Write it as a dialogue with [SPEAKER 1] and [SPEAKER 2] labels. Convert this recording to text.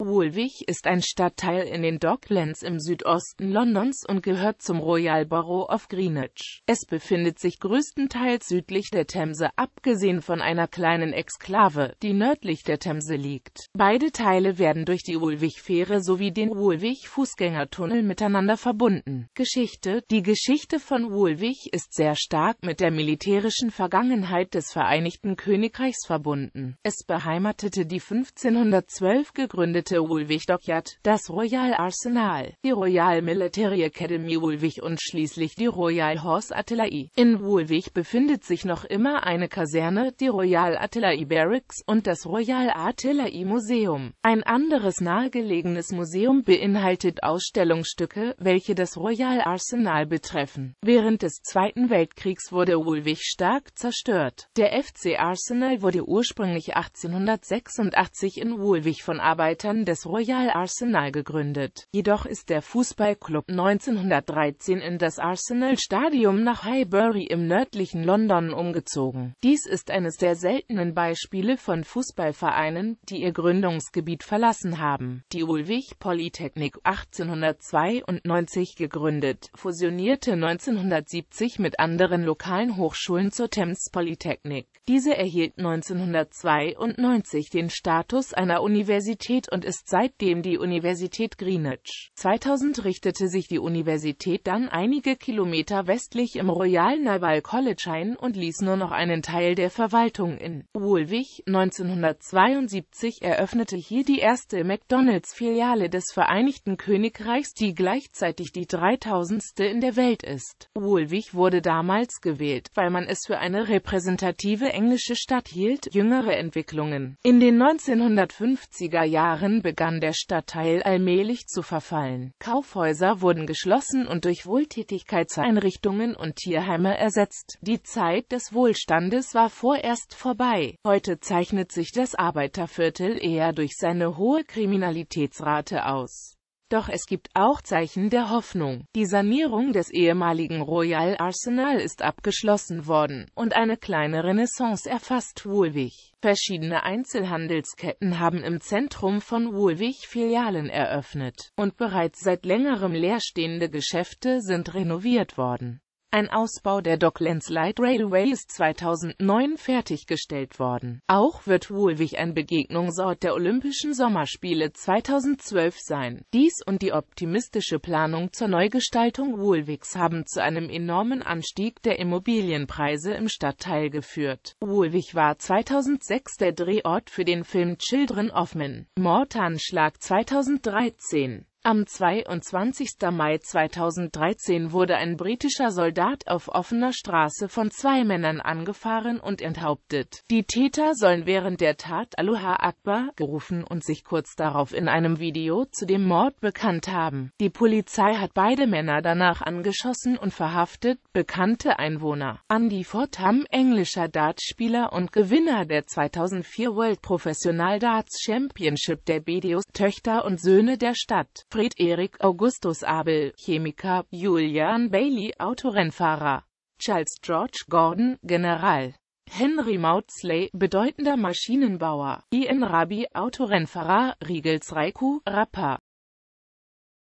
[SPEAKER 1] Woolwich ist ein Stadtteil in den Docklands im Südosten Londons und gehört zum Royal Borough of Greenwich. Es befindet sich größtenteils südlich der Themse, abgesehen von einer kleinen Exklave, die nördlich der Themse liegt. Beide Teile werden durch die Woolwich-Fähre sowie den Woolwich-Fußgängertunnel miteinander verbunden. Geschichte Die Geschichte von Woolwich ist sehr stark mit der militärischen Vergangenheit des Vereinigten Königreichs verbunden. Es beheimatete die 1512 gegründete gründete Ulwich Dockyard, das Royal Arsenal, die Royal Military Academy Ulwich und schließlich die Royal Horse Artillery. In Ulwich befindet sich noch immer eine Kaserne, die Royal Artillery Barracks und das Royal Artillery Museum. Ein anderes nahegelegenes Museum beinhaltet Ausstellungsstücke, welche das Royal Arsenal betreffen. Während des Zweiten Weltkriegs wurde Ulwich stark zerstört. Der FC Arsenal wurde ursprünglich 1886 in Ulwich von Arbeitern des Royal Arsenal gegründet. Jedoch ist der Fußballclub 1913 in das Arsenal Stadium nach Highbury im nördlichen London umgezogen. Dies ist eines der seltenen Beispiele von Fußballvereinen, die ihr Gründungsgebiet verlassen haben. Die Ulwich Polytechnik 1892 gegründet, fusionierte 1970 mit anderen lokalen Hochschulen zur Thames Polytechnik. Diese erhielt 1992 den Status einer Universität und ist ist seitdem die Universität Greenwich. 2000 richtete sich die Universität dann einige Kilometer westlich im Royal Naval College ein und ließ nur noch einen Teil der Verwaltung in Woolwich. 1972 eröffnete hier die erste McDonalds-Filiale des Vereinigten Königreichs, die gleichzeitig die 3000. in der Welt ist. Woolwich wurde damals gewählt, weil man es für eine repräsentative englische Stadt hielt. Jüngere Entwicklungen In den 1950er Jahren begann der Stadtteil allmählich zu verfallen. Kaufhäuser wurden geschlossen und durch Wohltätigkeitseinrichtungen und Tierheime ersetzt. Die Zeit des Wohlstandes war vorerst vorbei. Heute zeichnet sich das Arbeiterviertel eher durch seine hohe Kriminalitätsrate aus. Doch es gibt auch Zeichen der Hoffnung. Die Sanierung des ehemaligen Royal Arsenal ist abgeschlossen worden und eine kleine Renaissance erfasst Woolwich. Verschiedene Einzelhandelsketten haben im Zentrum von Woolwich Filialen eröffnet und bereits seit längerem leerstehende Geschäfte sind renoviert worden. Ein Ausbau der Docklands Light Railway ist 2009 fertiggestellt worden. Auch wird Woolwich ein Begegnungsort der Olympischen Sommerspiele 2012 sein. Dies und die optimistische Planung zur Neugestaltung Woolwichs haben zu einem enormen Anstieg der Immobilienpreise im Stadtteil geführt. Woolwich war 2006 der Drehort für den Film Children of Men. Mordanschlag 2013 am 22. Mai 2013 wurde ein britischer Soldat auf offener Straße von zwei Männern angefahren und enthauptet. Die Täter sollen während der Tat Aloha Akbar gerufen und sich kurz darauf in einem Video zu dem Mord bekannt haben. Die Polizei hat beide Männer danach angeschossen und verhaftet, bekannte Einwohner. Andy Fordham, englischer Dartspieler und Gewinner der 2004 World Professional Darts Championship der BDOs, Töchter und Söhne der Stadt. Fried Erik Augustus Abel, Chemiker, Julian Bailey, Autorennfahrer, Charles George Gordon, General, Henry Maudsley, bedeutender Maschinenbauer, Ian Rabi, Autorennfahrer, Riegels Raikou, Rapper,